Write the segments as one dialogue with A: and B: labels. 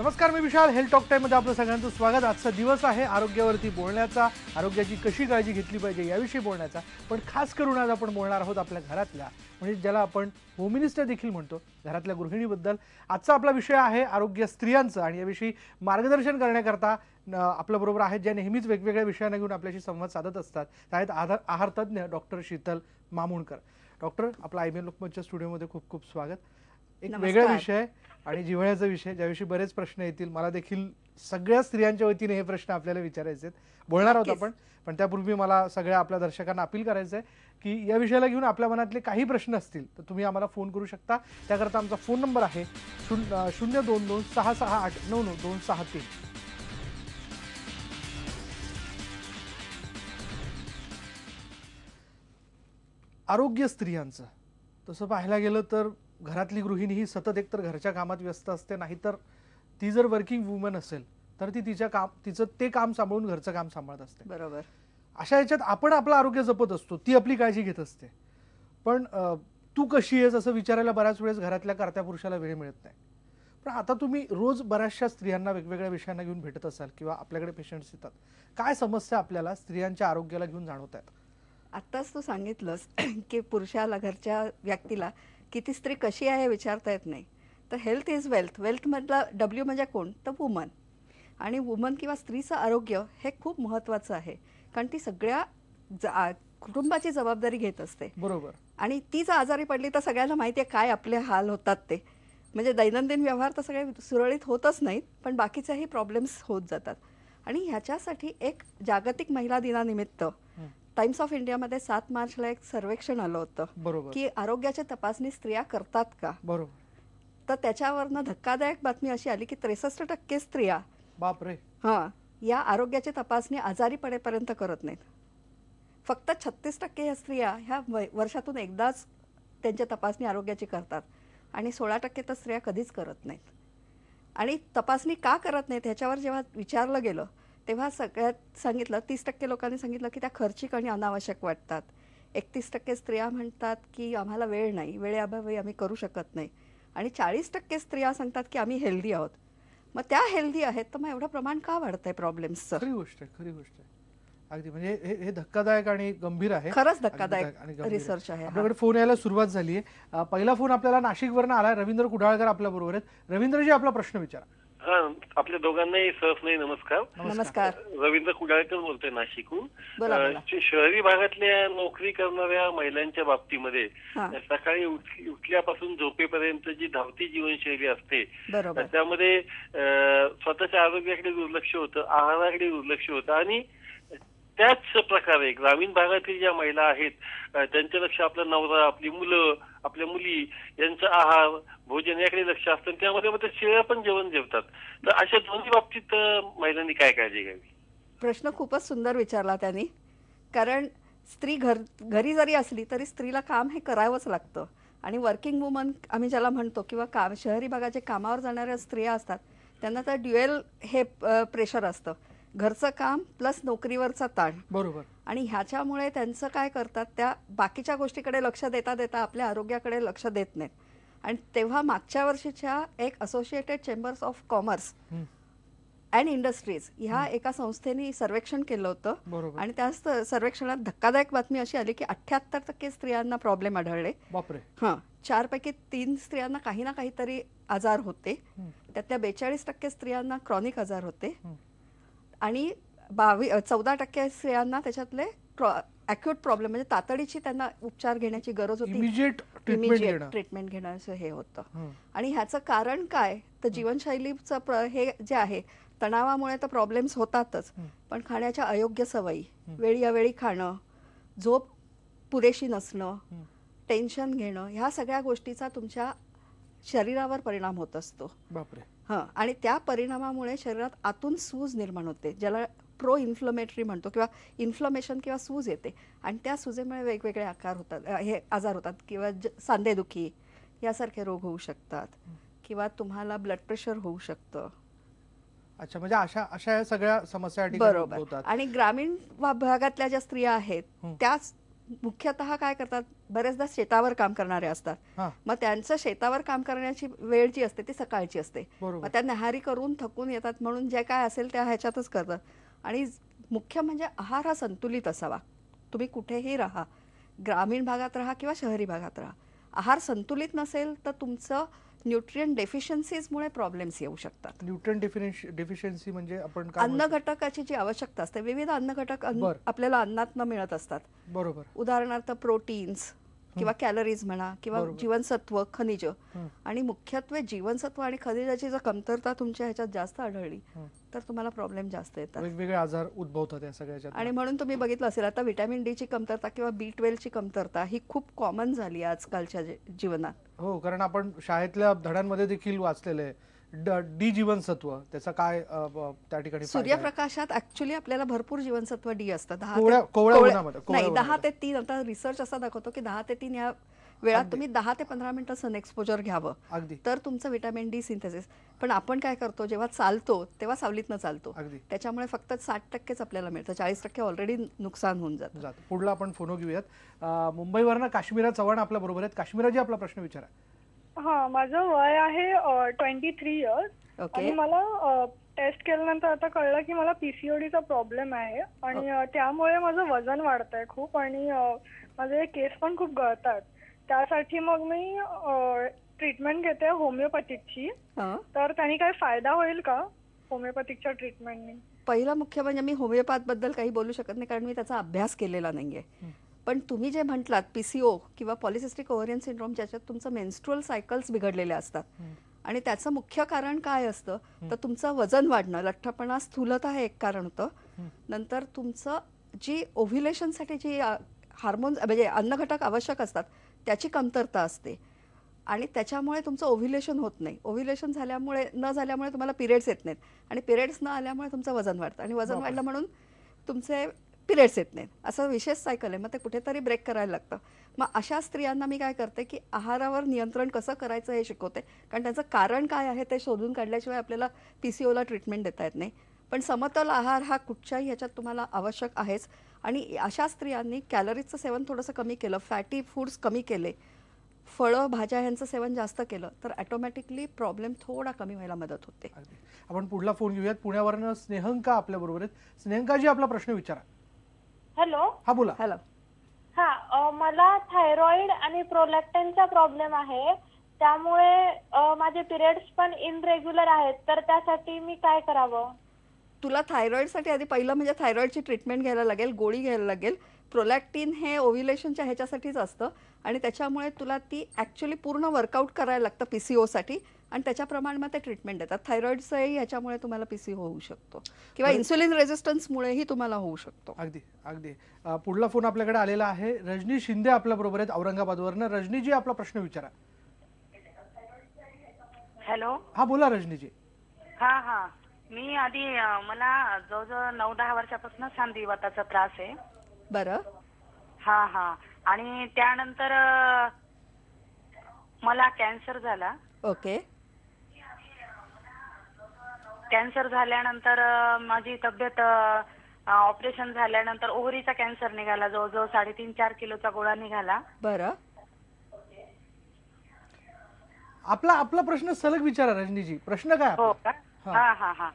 A: नमस्कार मी विशाल health talk मध्ये आपलं सगळ्यांचं स्वागत आजचा दिवस आहे आरोग्यावरती बोलण्याचा आरोग्याची कशी काळजी घेतली पाहिजे याविषयी बोलण्याचा पण खास करून आज आपण बोलणार आहोत आपल्या घरातल्या म्हणजे ज्याला आपण होम मिनिस्टर देखील म्हणतो घरातल्या गृहिणीबद्दल आजचा आपला विषय आहे आरोग्य स्त्रियांचं आणि याविषयी मार्गदर्शन करण्याकरता आपल्याबरोबर आहेत ज्या नेहमीच वेगवेगळ्या विषयांना घेऊन आपल्याशी संवाद साधत असतात त्या आहेत आधार आहार तज्ज्ञ डॉक्टर शीतल मामुणकर डॉक्टर आपला आय बी एन लोकमतच्या स्टुडिओमध्ये खूप खूप स्वागत एक वेगळा विषय आणि जिव्हाळ्याचा विषय ज्याविषयी बरेच प्रश्न येतील मला देखील सगळ्या स्त्रियांच्या वतीने हे प्रश्न आपल्याला विचारायचे आहेत बोलणार आहोत आपण पण त्यापूर्वी मला सगळ्या आपल्या दर्शकांना अपील करायचं आहे की या विषयाला घेऊन आपल्या मनातले काही प्रश्न असतील तर तुम्ही आम्हाला फोन करू शकता त्याकरता आमचा फोन नंबर आहे शून्य शून्य दोन दोन सहा सहा आठ नऊ नऊ दोन सहा तीन आरोग्य स्त्रियांचं तसं पाहायला गेलं तर घरातली गृहिणी ही सतत एकतर घरच्या कामात व्यस्त असते नाहीतर ती जर वर्किंग वुमन असेल तर ती तिच्या काम तिचं ते काम सांभाळून घरचं काम सांभाळत असते बरोबर अशा याच्यात आपण आपलं आरोग्य जपत असतो ती आपली काळजी घेत असते पण तू कशी आहेस असं विचारायला बऱ्याच वेळेस घरातल्या कर्त्या पुरुषाला वेळ मिळत नाही पण आता तुम्ही रोज बऱ्याचशा स्त्रियांना वेगवेगळ्या विषयांना घेऊन भेटत असाल किंवा आपल्याकडे पेशंट्स येतात काय समस्या आपल्याला स्त्रियांच्या आरोग्याला घेऊन जाणवत
B: आहेत आत्ताच तू सांगितलंस की पुरुषाला घरच्या व्यक्तीला की ती स्त्री कशी आहे विचारता येत नाही तर हेल्थ इज वेल्थ वेल्थ वेल्थमधला डब्ल्यू म्हणजे कोण तर वुमन आणि वुमन किंवा स्त्रीचं आरोग्य हे खूप महत्त्वाचं आहे कारण ती सगळ्या कुटुंबाची जबाबदारी घेत असते बरोबर आणि ती जर आजारी पडली तर सगळ्यांना माहिती आहे काय आपले हाल होतात ते म्हणजे दैनंदिन व्यवहार तर सगळे सुरळीत होतच नाहीत पण बाकीचेही प्रॉब्लेम्स होत जातात आणि ह्याच्यासाठी एक जागतिक महिला दिनानिमित्त टाइम्स ऑफ इंडियामध्ये सात मार्चला एक सर्वेक्षण आलं होतं बरोबर की आरोग्याच्या तपासणी स्त्रिया करतात का बरोबर तर त्याच्यावरनं धक्कादायक बातमी अशी आली की त्रेसष्ट टक्के स्त्रिया बापरे हां या आरोग्याची तपासणी आजारी पडेपर्यंत करत नाहीत फक्त छत्तीस टक्के ह्या स्त्रिया ह्या वर्षातून एकदाच त्यांच्या तपासणी आरोग्याची करतात आणि सोळा टक्के तर स्त्रिया कधीच करत नाहीत आणि तपासणी का करत नाहीत ह्याच्यावर जेव्हा विचारलं गेलं तेव्हा सगळ्यात सांगितलं तीस टक्के लोकांनी सांगितलं की त्या खर्चिक आणि अनावश्यक वाटतात एकतीस टक्के स्त्रिया म्हणतात की आम्हाला वेळ नाही वेळेअभावी आम्ही करू शकत नाही आणि चाळीस टक्के स्त्रिया सांगतात की आम्ही हेल्दी आहोत मग त्या हेल्दी आहेत तर मग एवढं प्रमाण का वाढतंय प्रॉब्लेम्सचं खरी गोष्ट आहे खरी गोष्ट आहे अगदी म्हणजे हे धक्कादायक
A: आणि गंभीर आहे खरंच धक्कादायक रिसर्च आहे आपल्याकडे फोन यायला सुरुवात झाली आहे पहिला फोन आपल्याला नाशिकवरनं आला रवींद्र कुडाळकर आपल्या बरोबर आहेत रवींद्रजी आपला प्रश्न विचारा हा आपल्या दोघांनाही सहसने नमस्कार नमस्कार रवींद्र कुडाळकर बोलतोय नाशिकहून शहरी भागातल्या नोकरी करणाऱ्या महिलांच्या बाबतीमध्ये सकाळी उठल्यापासून झोपेपर्यंत जी धावती जीवनशैली असते त्यामध्ये स्वतःच्या आरोग्याकडे दुर्लक्ष होतं आहाराकडे दुर्लक्ष होतं आणि त्याच प्रकारे ग्रामीण भागातील ज्या महिला आहेत त्यांच्या लक्ष आपला नवरा आपली मुलं आपल्या मुली यांचा आहार भोजन याकडे लक्ष असतं त्यामध्ये मग शेळ्या पण जेवण जेवतात तर अशा दोन्ही बाबतीत महिलांनी काय काळजी घ्यावी
B: प्रश्न खूपच सुंदर विचारला त्यांनी कारण स्त्री घर घरी जरी असली तरी स्त्रीला काम हे करावंच लागतं आणि वर्किंग वुमन आम्ही ज्याला म्हणतो किंवा काम शहरी भागाचे कामावर जाणाऱ्या स्त्रिया असतात त्यांना तर ड्युएल हे प्रेशर असतं घरचं काम प्लस नोकरीवरचा ताण बरोबर आणि ह्याच्यामुळे त्यांचं काय करतात त्या बाकीच्या गोष्टीकडे लक्ष देता देता आपल्या आरोग्याकडे लक्ष देत नाहीत आणि तेव्हा मागच्या वर्षीच्या एक Associated Chambers of Commerce and Industries ह्या एका संस्थेने सर्वेक्षण केलं होतं आणि त्या सर्वेक्षणात धक्कादायक बातमी अशी आली की अठ्ठ्याहत्तर टक्के स्त्रियांना प्रॉब्लेम आढळले चार पैकी तीन स्त्रियांना काही ना काहीतरी आजार होते त्यातल्या बेचाळीस टक्के स्त्रियांना क्रॉनिक आजार होते आणि बावी चौदा टक्के स्त्रियांना त्याच्यातले अॅक्युट प्रॉब्लेम म्हणजे तातडीची त्यांना उपचार घेण्याची गरज होती इमिजिएट ट्रीटमेंट घेणं हे होतं आणि ह्याचं कारण काय तर जीवनशैलीचं हे जे आहे तणावामुळे तर प्रॉब्लेम्स होतातच पण खाण्याच्या अयोग्य सवयी वेळी अवेळी खाणं झोप पुरेशी नसणं टेन्शन घेणं ह्या सगळ्या गोष्टीचा तुमच्या शरीरावर परिणाम होत असतो आणि त्या परिणामामुळे शरीरात आतून सूज निर्माण होते ज्याला प्रो इन्फ्लमेटरी म्हणतो किंवा इन्फ्लमेशन किंवा सूज येते आणि त्या सूजेमुळे वेगवेगळे आकार होतात हे आजार होतात किंवा ज सांधेदुखी यासारखे रोग होऊ शकतात किंवा तुम्हाला ब्लड प्रेशर होऊ शकतं अच्छा म्हणजे अशा अशा सगळ्या समस्या बरोबर आणि ग्रामीण भागातल्या ज्या स्त्रिया आहेत त्याच मुख्यतः काय करतात बऱ्याचदा शेतावर काम करणारे असतात मग त्यांचं शेतावर काम करण्याची वेळ जी असते ती सकाळची असते मग त्या नहारी करून थकून येतात म्हणून जे काय असेल त्या ह्याच्यातच करतात आणि मुख्य म्हणजे आहार हा संतुलित असावा तुम्ही कुठेही राहा ग्रामीण भागात राहा किंवा शहरी भागात राहा आहार संतुलित नसेल तर तुमचं न्यूट्रियन डेफिशियन्सीजमुळे प्रॉब्लेम्स येऊ शकतात न्यूट्रियन डेफिशियन्सी म्हणजे आपण अन्न घटकाची जी आवश्यकता असते विविध अन्न घटक आपल्याला अन्नातनं मिळत असतात बरोबर उदाहरणार्थ प्रोटीन्स किंवा कॅलरीज म्हणा किंवा जीवनसत्व खनिज आणि मुख्यत्वे जीवनसत्व आणि खनिजाची जर कमतरता तुमच्या ह्याच्यात जास्त आढळली तर तुम्हाला प्रॉब्लेम जास्त येतात
A: वेगवेगळे आजार उद्भवतात या सगळ्याच्या
B: आणि म्हणून तुम्ही बघितलं असेल आता व्हिटॅमिन डी ची कमतरता किंवा बी ची कमतरता ही खूप कॉमन झाली आजकालच्या जीवनात
A: हो कारण आपण शाळेतल्या धड्यांमध्ये देखील वाचलेलं डी जीवनसत्व त्याचा काय
B: त्या ठिकाणी सूर्यप्रकाशात ऍक्च्युली आपल्याला भरपूर जीवनसत्व डी असतं दहा दहा ते तीन आता रिसर्च असा दाखवतो की दहा ते तीन या वेळात तुम्ही दहा ते पंधरा मिनिटं सन एक्सपोजर घ्यावं अगदी तर तुमचं व्हिटॅमिन डी सिंथेसिस पण आपण काय करतो जेव्हा चालतो तेव्हा सावलीतनं चालतो त्याच्यामुळे फक्त साठ टक्केच आपल्याला मिळतं चाळीस टक्के ऑलरेडी नुकसान होऊन जातं पुढला आपण फोन घेऊयात मुंबईवरनं काश्मीरा चव्हाण आपल्या बरोबर आहेत काश्मीराजी आपला प्रश्न विचारा
A: हा माझं वय आहे ट्वेंटी थ्री इयर्स आणि मला टेस्ट केल्यानंतर आता कळलं की मला पीसीओडीचा प्रॉब्लेम आहे आणि त्यामुळे माझं वजन वाढत आहे खूप आणि माझे केस पण खूप गळतात त्यासाठी मग मी ट्रीटमेंट घेते होमिओपॅथिकची तर त्यांनी काही फायदा होईल का होमिओपॅथिकच्या
B: ट्रीटमेंटने पहिलं मुख्य म्हणजे मी होमिओपॅथ बद्दल काही बोलू शकत नाही कारण मी त्याचा अभ्यास केलेला नाहीये पण तुम्ही जे म्हटलात पीसीओ किंवा पॉलिसिस्टिक ओव्हरियन सिंड्रोम ज्याच्यात तुमचं मेन्स्ट्रुअल सायकल्स बिघडलेले असतात आणि त्याचं मुख्य कारण काय असतं तर तुमचं वजन वाढणं लठ्ठपणा स्थूलता हे एक कारण होतं नंतर तुमचं जी ओव्ह्युलेशनसाठी जी हार्मोन्स म्हणजे अन्नघटक आवश्यक असतात त्याची कमतरता असते आणि त्याच्यामुळे तुमचं ओव्ह्युलेशन होत नाही ओव्ह्युलेशन झाल्यामुळे न झाल्यामुळे तुम्हाला पिरियड्स येत नाहीत आणि पिरियड्स न आल्यामुळे तुमचं वजन वाढतं आणि वजन वाढलं म्हणून तुमचे पिरियड्स येत नाहीत असं विशेष सायकल आहे मग ते कुठेतरी ब्रेक करायला लागतं मग अशा स्त्रियांना मी काय करते की आहारावर नियंत्रण कसं करायचं हे शिकवते कारण त्याचं कारण काय आहे ते शोधून काढल्याशिवाय आपल्याला पी ट्रीटमेंट देता येत नाही पण समतोल आहार हा कुठच्याही ह्याच्यात तुम्हाला आवश्यक आहेच आणि अशा स्त्रियांनी कॅलरीजचं सेवन थोडंसं कमी केलं फॅटी फूड्स कमी केले फळं भाज्या यांचं सेवन जास्त केलं तर ऑटोमॅटिकली प्रॉब्लेम थोडा कमी व्हायला मदत होते
A: आपण पुढला फोन घेऊयात पुण्यावरनं स्नेहंका आपल्या बरोबर आहेत स्नेहंकाजी आपला प्रश्न विचारा
B: हॅलो हा बोला हॅलो हा मला थायरॉइड आणि प्रोलॅक्टनचा प्रॉब्लेम आहे त्यामुळे माझे पिरियड्स पण इनरेग्युलर आहेत तर त्यासाठी मी काय करावं तुला साठी आधी पहिलं म्हणजे थायरॉईडची ट्रीटमेंट घ्यायला लागेल गोळी घ्यायला लागेल प्रोलॅक्टिन हे ओव्ह्युलेशनच्या ह्याच्यासाठीच असतं आणि त्याच्यामुळे तुला ती ॲक्च्युली पूर्ण वर्कआउट करायला लागतं पी सी ओसाठी आणि त्याच्याप्रमाणे मग ते ट्रीटमेंट देतात थायरॉईडचंही ह्याच्यामुळे तुम्हाला पी सी होऊ शकतो किंवा इन्सुलिन रेझिस्टन्समुळेही तुम्हाला होऊ शकतो अगदी अगदी पुढला फोन
A: आपल्याकडे आलेला आहे रजनी शिंदे आपल्याबरोबर आहेत औरंगाबादवरनं रजनीजी आपला प्रश्न विचारा हॅलो हा बोला रजनीजी
B: हा हा मी आधी मला जवळजवळ नऊ दहा वर्षापासून सांधी त्रास आहे बर हा हा आणि त्यानंतर मला कॅन्सर झाला ओके कॅन्सर झाल्यानंतर माझी तब्येत ऑपरेशन झाल्यानंतर ओहरीचा कॅन्सर निघाला जवळजवळ साडेतीन चार किलोचा गोळा निघाला बरं
A: आपला आपला प्रश्न सलग विचारा रजनीजी प्रश्न काय हो
B: का हा हा हा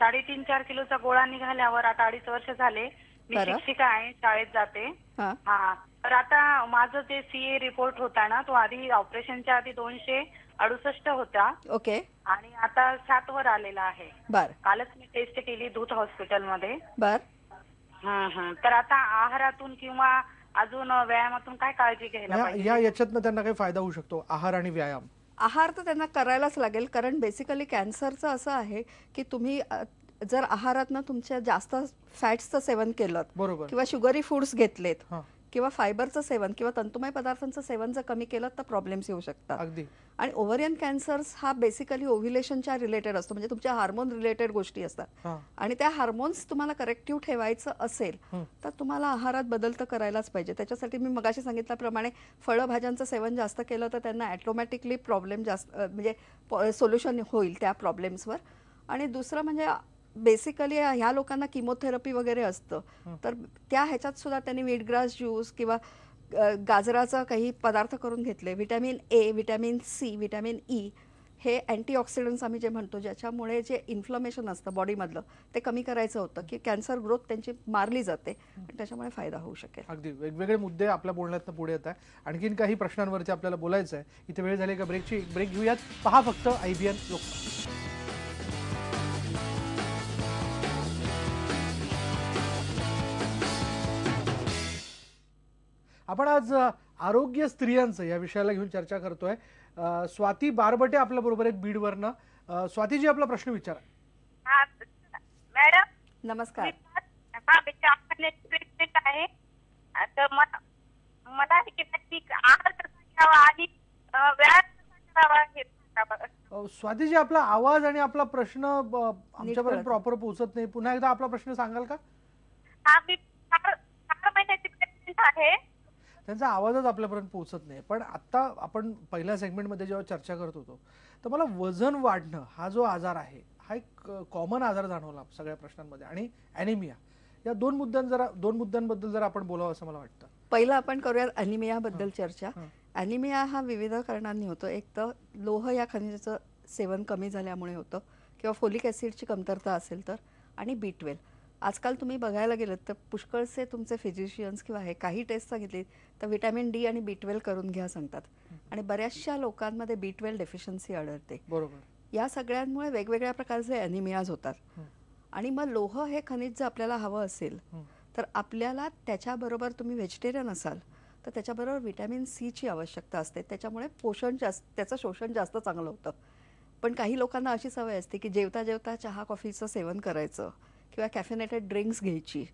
B: साडेतीन चार किलोचा गोळा निघाल्यावर आता अडीच वर्ष झाले मी शिक्षिका आहे शाळेत जाते हा तर आता माझं जे सीए रिपोर्ट होता ना तो आधी ऑपरेशनच्या आधी दोनशे अडुसष्ट होता ओके आणि आता सात वर आलेला आहे बर कालच मी टेस्ट केली दूध हॉस्पिटलमध्ये बर हा तर आता आहारातून किंवा अजून व्यायामातून काय काळजी घ्यायला या
A: याच्यातनं त्यांना काही फायदा होऊ शकतो आहार आणि व्यायाम
B: आहार तर त्यांना करायलाच लागेल कारण बेसिकली कॅन्सरचं असं आहे की तुम्ही जर आहारातनं तुमच्या जास्त फॅट्सचं सेवन केलं किंवा शुगरी फूड्स घेतलेत किंवा फायबरचं सेवन किंवा तंतुमय पदार्थांचं सेवन जर कमी केलं तर प्रॉब्लेम्स येऊ शकतात अगदी आणि ओव्हरियन कॅन्सर्स हा बेसिकली ओव्ह्युलेशनच्या रिलेटेड असतो म्हणजे तुमच्या हार्मोन रिलेटेड गोष्टी असतात आणि त्या हार्मोन्स तुम्हाला करेक्टिव्ह ठेवायचं असेल तर तुम्हाला आहारात बदल तर करायलाच पाहिजे त्याच्यासाठी मी मगाशी सांगितल्याप्रमाणे भाज्यांचं सेवन जास्त केलं तर त्यांना ऑटोमॅटिकली प्रॉब्लेम जास्त म्हणजे सोल्युशन होईल त्या प्रॉब्लेम्सवर आणि दुसरं म्हणजे बेसिकली ह्या लोकांना किमोथेरपी वगैरे असतं तर त्या ह्याच्यात सुद्धा त्यांनी व्हीटग्रास ज्यूस किंवा गाजराचा काही पदार्थ करून घेतले vitamin A vitamin C vitamin E हे अँटीऑक्सिडंट्स आम्ही जे म्हणतो ज्याच्यामुळे जे इन्फ्लमेशन असतं बॉडीमधलं ते कमी करायचं होतं की कॅन्सर ग्रोथ त्यांची मारली जाते आणि त्याच्यामुळे फायदा होऊ शकेल
A: अगदी वेगवेगळे मुद्दे आपल्या बोलण्यात पुढे येत आहे आणखीन काही प्रश्नांवरती आपल्याला बोलायचं आहे इथे वेळ झाली का ब्रेकची ब्रेक घेऊयात पहा फक्त आय बी लोक आपण आज आरोग्य स्त्रियांचं या विषयाला घेऊन चर्चा करतोय स्वाती बारबटे आपल्या बरोबर आहेत बीडवरनं स्वातीजी आपला प्रश्न विचारा
B: मॅडम नमस्कार आहार घ्यावा
A: स्वातीजी आपला आवाज आणि आपला प्रश्न आमच्यापर्यंत प्रॉपर पोहोचत नाही पुन्हा एकदा आपला प्रश्न सांगाल का मी आहे त्यांचा आवाजच आपल्यापर्यंत पोहोचत नाही पण आत्ता आपण पहिल्या सेगमेंटमध्ये जेव्हा चर्चा करत होतो तर मला वजन वाढणं हा जो आजार आहे हा एक कॉमन आजार जाणवला सगळ्या प्रश्नांमध्ये आणि ॲनिमिया या दोन मुद्द्यां जरा दोन मुद्द्यांबद्दल जर आपण बोलावं असं मला
B: वाटतं पहिलं आपण करूया अॅनिमियाबद्दल चर्चा ॲनिमिया हा विविध कारणांनी होतो एक तर लोह या खनिजाचं सेवन कमी झाल्यामुळे होतं किंवा फोलिक ॲसिडची कमतरता असेल तर आणि बी ट्वेल्व आजकाल तुम्ही बघायला गेलं तर पुष्कळसे तुमचे फिजिशियन्स किंवा हे काही टेस्ट सांगितले तर विटॅमिन डी आणि बी ट्वेल्व करून घ्या सांगतात आणि बऱ्याचशा लोकांमध्ये बी ट्वेल्व डेफिशियन्सी आढळते बरोबर या सगळ्यांमुळे वेगवेगळ्या प्रकारचे अनिमियाज होतात आणि मग लोह हे खनिज जर आपल्याला हवं असेल तर आपल्याला त्याच्याबरोबर तुम्ही व्हेजिटेरियन असाल तर त्याच्याबरोबर व्हिटॅमिन सीची आवश्यकता असते त्याच्यामुळे पोषण जास्त त्याचं शोषण जास्त चांगलं होतं पण काही लोकांना अशी सवय असते की जेवता जेवता चहा कॉफीचं सेवन करायचं किंवा कॅफिनेटेड ड्रिंक्स घ्यायची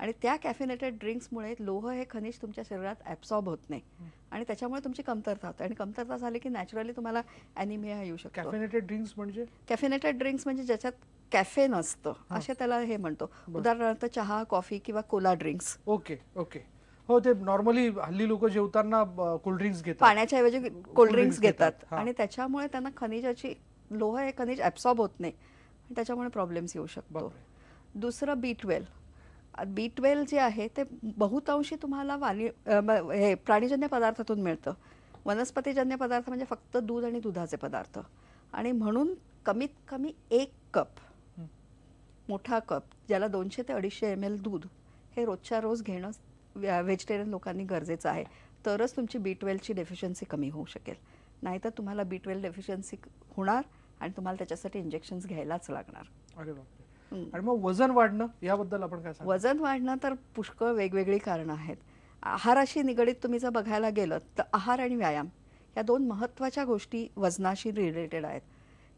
B: आणि त्या कॅफिनेटेड ड्रिंक्समुळे लोह हे खनिज तुमच्या शरीरात ॲब्सॉर्ब होत नाही आणि त्याच्यामुळे तुमची कमतरता होते आणि कमतरता झाली की नॅचरली तुम्हाला अॅनिमिया येऊ शकतो कॅफिनेटेड ड्रिंक्स म्हणजे कॅफिनेटेड ड्रिंक्स म्हणजे ज्याच्यात कॅफे असतं असे त्याला हे म्हणतो उदाहरणार्थ चहा कॉफी किंवा कोला ड्रिंक्स ओके ओके हो ते नॉर्मली हल्ली लोक जेवताना कोल्ड्रिंक्स घेतात पाण्याच्या ऐवजी कोल्ड्रिंक्स घेतात आणि त्याच्यामुळे त्यांना खनिजाची लोह हे खनिज ऍब्सॉर्ब होत नाही त्याच्यामुळे प्रॉब्लेम्स येऊ शकतो दुसरं बी ट्वेल्व बी ट्वेल्व जे आहे ते बहुतांशी तुम्हाला वाणी हे प्राणीजन्य पदार्थातून मिळतं वनस्पतीजन्य पदार्थ म्हणजे फक्त दूध आणि दुधाचे पदार्थ आणि म्हणून कमीत कमी एक कप मोठा कप ज्याला दोनशे ते अडीचशे एम एल दूध हे रोजच्या रोज घेणं व्हेजिटेरियन लोकांनी गरजेचं आहे तरच तुमची बी ट्वेल्वची डेफिशियन्सी कमी होऊ शकेल नाहीतर तुम्हाला बी ट्वेल्व डेफिशियन्सी होणार आणि तुम्हाला त्याच्यासाठी इंजेक्शन्स घ्यायलाच लागणार अरे आणि मग वजन वाढणं याबद्दल आपण काय वजन वाढणं तर पुष्कळ वेगवेगळी कारणं आहेत आहाराशी निगडीत तुम्ही जर बघायला गेलं तर आहार आणि व्यायाम या दोन महत्वाच्या गोष्टी वजनाशी रिलेटेड आहेत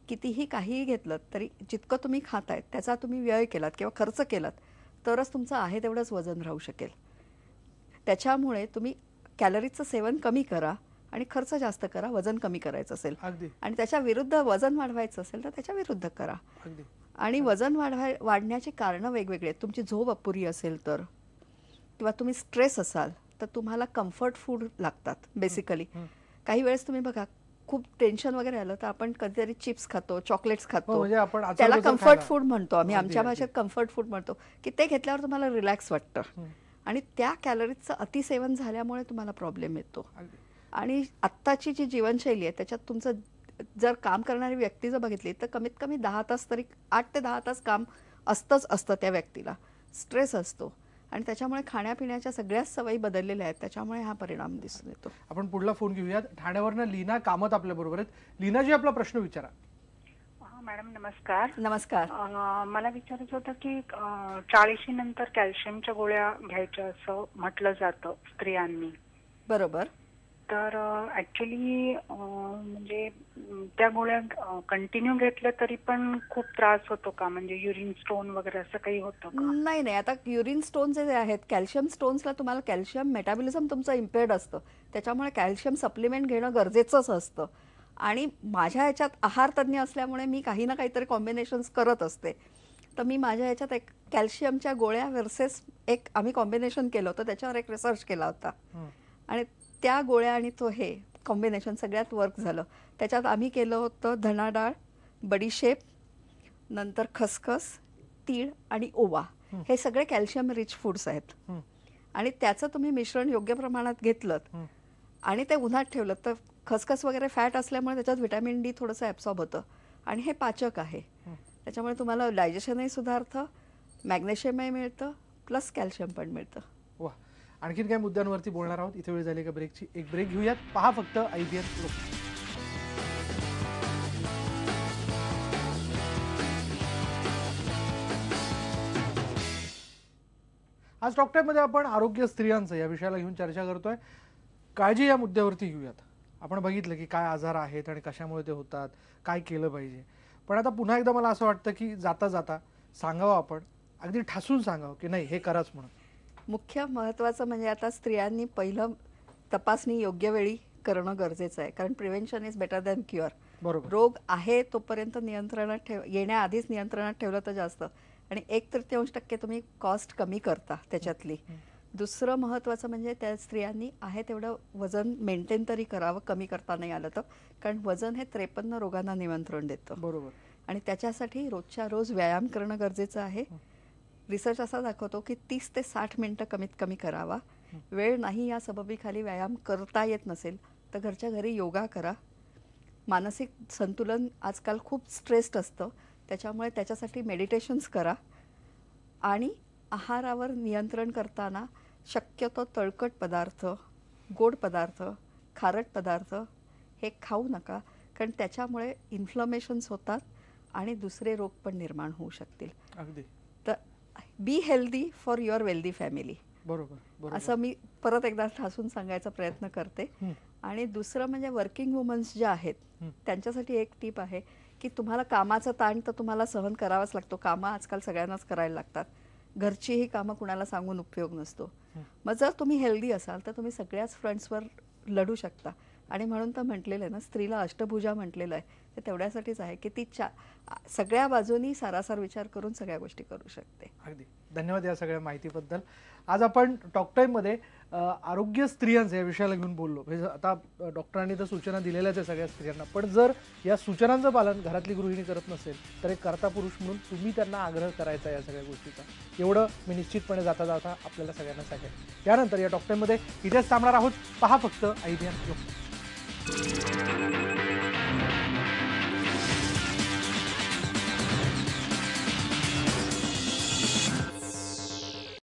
B: कितीही काहीही घेतलं तरी जितकं तुम्ही खात त्याचा तुम्ही व्यय केलात किंवा खर्च केलात तरच तुमचं आहे तेवढंच वजन राहू शकेल त्याच्यामुळे तुम्ही कॅलरीजचं सेवन कमी करा आणि खर्च जास्त करा वजन कमी करायचं असेल आणि त्याच्या विरुद्ध वजन वाढवायचं असेल तर त्याच्या विरुद्ध करा आणि वजन वाढवाय वाढण्याची कारणं वेगवेगळे तुमची झोप अपुरी असेल तर किंवा तुम्ही स्ट्रेस असाल तर तुम्हाला कम्फर्ट फूड लागतात बेसिकली काही वेळेस तुम्ही बघा खूप टेन्शन वगैरे आलं तर आपण कधीतरी चिप्स खातो चॉकलेट्स हो, खातो म्हणजे त्याला कम्फर्ट फूड म्हणतो आम्ही आमच्या भाषेत कम्फर्ट फूड म्हणतो की ते घेतल्यावर तुम्हाला रिलॅक्स वाटतं आणि त्या कॅलरीजचं अतिसेवन झाल्यामुळे तुम्हाला प्रॉब्लेम येतो आणि आत्ताची जी जीवनशैली आहे त्याच्यात तुमचं जर काम करणारी व्यक्ती जर बघितली तर कमीत कमी दहा तास तरी आठ ते दहा तास काम असतंच असतं त्या व्यक्तीला स्ट्रेस असतो आणि त्याच्यामुळे खाण्यापिण्याच्या सगळ्याच सवयी बदललेल्या आहेत त्याच्यामुळे हा परिणाम दिसून येतो
A: आपण पुढला फोन घेऊयात ठाण्यावरनं लीना कामत आपल्या बरोबर आहेत लीनाजी आपला प्रश्न विचारा
B: मॅडम नमस्कार नमस्कार मला विचारायचं होतं की चाळीशी नंतर कॅल्शियमच्या गोळ्या घ्यायच्या असं म्हटलं जातं स्त्रियांनी बरोबर तर ऍक्च्युली म्हणजे त्या गोळ्या कंटिन्यू घेतल्या तरी पण खूप त्रास होतो का म्हणजे युरिन स्टोन वगैरे असं काही होतं का नाही नाही आता युरिन स्टोन जे आहेत कॅल्शियम स्टोन्सला तुम्हाला कॅल्शियम मेटाबॉलिझम तुमचं इम्पेअर्ड असतं त्याच्यामुळे कॅल्शियम सप्लिमेंट घेणं गरजेचंच असतं आणि माझ्या ह्याच्यात आहार तज्ज्ञ असल्यामुळे मी काही ना काहीतरी कॉम्बिनेशन्स करत असते तर मी माझ्या ह्याच्यात एक कॅल्शियमच्या गोळ्या व्हर्सेस एक आम्ही कॉम्बिनेशन केलं होतं त्याच्यावर एक रिसर्च केला होता आणि त्या गोळ्या आणि तो हे कॉम्बिनेशन सगळ्यात वर्क झालं त्याच्यात आम्ही केलं होतं धनाडाळ बडीशेप नंतर खसखस तीळ आणि ओवा हे सगळे कॅल्शियम रिच फूड्स आहेत आणि त्याचं तुम्ही मिश्रण योग्य प्रमाणात घेतलं आणि ते उन्हात ठेवलं तर खसखस वगैरे फॅट असल्यामुळे त्याच्यात व्हिटॅमिन डी थोडंसं ॲब्सॉर्ब होतं आणि हे पाचक आहे त्याच्यामुळे तुम्हाला डायजेशनही सुधारतं मॅग्नेशियमही मिळतं प्लस कॅल्शियम पण मिळतं आणखीन काही
A: मुद्द्यांवरती बोलणार आहोत इथे वेळ झाली का ब्रेकची एक ब्रेक घेऊयात पहा फक्त आय पी एल आज मध्ये आपण आरोग्य स्त्रियांचं या विषयाला घेऊन चर्चा करतोय काळजी या मुद्द्यावरती घेऊयात आपण बघितलं की काय आजार आहेत आणि कशामुळे ते होतात काय केलं पाहिजे पण आता पुन्हा एकदा मला असं वाटतं की जाता जाता सांगावं आपण अगदी ठासून सांगावं की नाही हे कराच म्हणून
B: मुख्य महत्त्वाचं म्हणजे आता स्त्रियांनी पहिलं तपासणी योग्य वेळी करणं गरजेचं आहे कारण prevention is better than cure बरोबर रोग आहे तोपर्यंत नियंत्रणात ठेव येण्याआधीच नियंत्रणात ठेवलं तर जास्त आणि एक तृतीयांश टक्के तुम्ही कॉस्ट कमी करता त्याच्यातली दुसरं महत्त्वाचं म्हणजे त्या स्त्रियांनी आहे तेवढं वजन मेंटेन तरी करावं कमी करता नाही आलं तर कारण वजन हे त्रेपन्न रोगांना निमंत्रण देतं बरोबर आणि त्याच्यासाठी रोजच्या रोज व्यायाम करणं गरजेचं आहे रिसर्च असा दाखवतो की तीस ते साठ मिनटं कमीत कमी करावा वेळ नाही या सबबीखाली व्यायाम करता येत नसेल तर घरच्या घरी योगा करा मानसिक संतुलन आजकाल खूप स्ट्रेस्ड असतं त्याच्यामुळे त्याच्यासाठी मेडिटेशन्स करा आणि आहारावर नियंत्रण करताना शक्यतो तळकट पदार्थ गोड पदार्थ खारट पदार्थ हे खाऊ नका कारण त्याच्यामुळे इन्फ्लमेशन्स होतात आणि दुसरे रोग पण निर्माण होऊ शकतील अगदी be healthy for your wealthy family बरोबर असं मी परत एकदा ठासून सांगायचा प्रयत्न करते आणि दुसरं म्हणजे वर्किंग वुमन्स ज्या आहेत त्यांच्यासाठी एक टीप आहे की तुम्हाला कामाचा ताण तर तुम्हाला सहन करावाच लागतो कामं आजकाल सगळ्यांनाच करायला लागतात घरचीही कामं कुणाला सांगून उपयोग नसतो मग जर तुम्ही हेल्दी असाल तर तुम्ही सगळ्याच फ्रंट्सवर लढू शकता आणि म्हणून तर म्हटलेलं आहे ना स्त्रीला अष्टभुजा म्हटलेलं आहे ते तेवढ्यासाठीच आहे की ती चा सगळ्या बाजूनी सारासार विचार करून सगळ्या गोष्टी करू शकते
A: अगदी धन्यवाद या सगळ्या माहितीबद्दल आज आपण टॉक आरोग्य स्त्रियांचं या विषयाला घेऊन बोललो म्हणजे आता डॉक्टरांनी तर सूचना दिलेल्याच आहे सगळ्या स्त्रियांना पण जर या सूचनांचं पालन घरातली गृहिणी करत नसेल तर एक करता पुरुष म्हणून तुम्ही त्यांना आग्रह करायचा या सगळ्या गोष्टीचा एवढं मी निश्चितपणे जाता जाता आपल्याला सगळ्यांना सांगेल त्यानंतर या डॉक्टरमध्ये इथेच थांबणार आहोत पहा फक्त आयडिया